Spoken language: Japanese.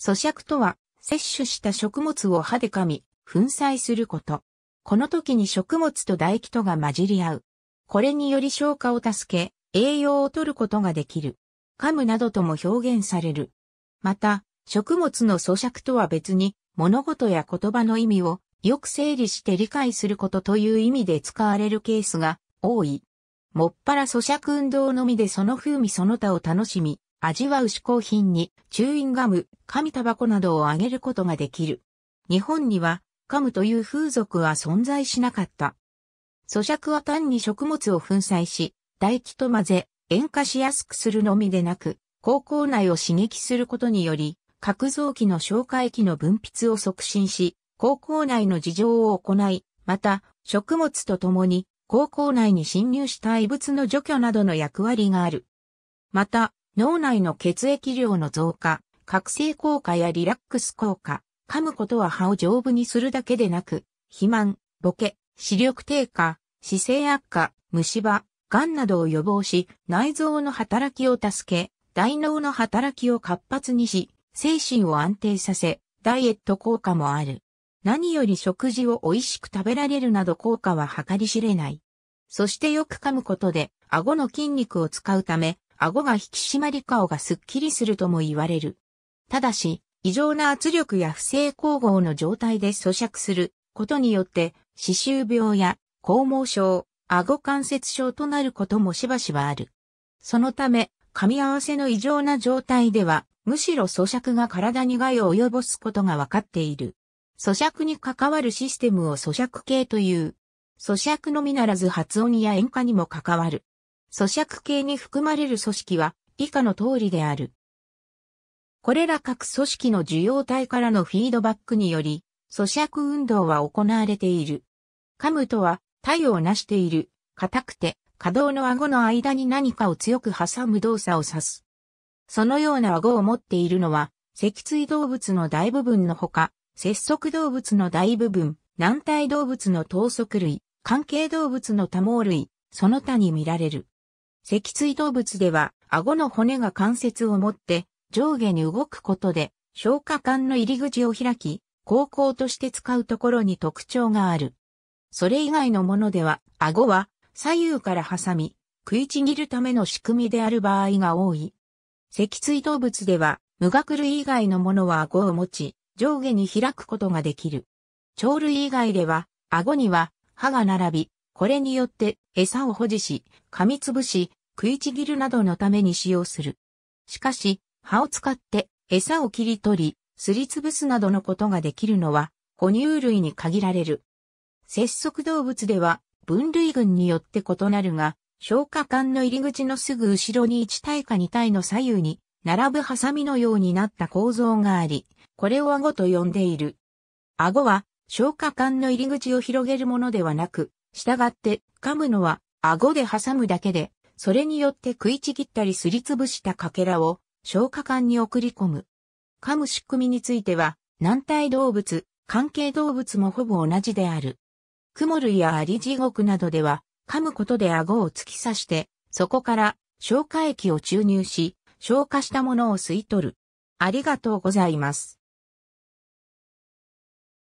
咀嚼とは、摂取した食物を歯で噛み、粉砕すること。この時に食物と唾液とが混じり合う。これにより消化を助け、栄養を取ることができる。噛むなどとも表現される。また、食物の咀嚼とは別に、物事や言葉の意味をよく整理して理解することという意味で使われるケースが多い。もっぱら咀嚼運動のみでその風味その他を楽しみ、味は嗜好品に、チューインガム、紙タバコなどをあげることができる。日本には、噛むという風俗は存在しなかった。咀嚼は単に食物を粉砕し、唾液と混ぜ、塩化しやすくするのみでなく、口腔内を刺激することにより、核臓器の消化液の分泌を促進し、口腔内の事情を行い、また、食物とともに、口腔内に侵入した異物の除去などの役割がある。また、脳内の血液量の増加、覚醒効果やリラックス効果、噛むことは歯を丈夫にするだけでなく、肥満、ボケ、視力低下、姿勢悪化、虫歯、癌などを予防し、内臓の働きを助け、大脳の働きを活発にし、精神を安定させ、ダイエット効果もある。何より食事を美味しく食べられるなど効果は計り知れない。そしてよく噛むことで、顎の筋肉を使うため、顎が引き締まり顔がスッキリするとも言われる。ただし、異常な圧力や不正光合の状態で咀嚼することによって、歯周病や肛門症、顎関節症となることもしばしばある。そのため、噛み合わせの異常な状態では、むしろ咀嚼が体に害を及ぼすことがわかっている。咀嚼に関わるシステムを咀嚼系という。咀嚼のみならず発音や演歌にも関わる。咀嚼系に含まれる組織は以下の通りである。これら各組織の受容体からのフィードバックにより、咀嚼運動は行われている。噛むとは、体を成している、硬くて、可動の顎の間に何かを強く挟む動作を指す。そのような顎を持っているのは、脊椎動物の大部分のほか、節足動物の大部分、軟体動物の等足類、関係動物の多毛類、その他に見られる。脊椎動物では、顎の骨が関節を持って上下に動くことで、消化管の入り口を開き、高校として使うところに特徴がある。それ以外のものでは、顎は左右から挟み、食いちぎるための仕組みである場合が多い。脊椎動物では、無学類以外のものは顎を持ち、上下に開くことができる。鳥類以外では、顎には歯が並び、これによって餌を保持し、噛みつぶし、食いちぎるなどのために使用する。しかし、葉を使って餌を切り取り、すりつぶすなどのことができるのは、哺乳類に限られる。節足動物では、分類群によって異なるが、消化管の入り口のすぐ後ろに1体か2体の左右に、並ぶハサミのようになった構造があり、これを顎と呼んでいる。顎は、消化管の入り口を広げるものではなく、従って、噛むのは、顎で挟むだけで、それによって食いちぎったりすりつぶした欠片を消化管に送り込む。噛む仕組みについては、軟体動物、関係動物もほぼ同じである。クモ類やアリ地獄などでは、噛むことで顎を突き刺して、そこから消化液を注入し、消化したものを吸い取る。ありがとうございます。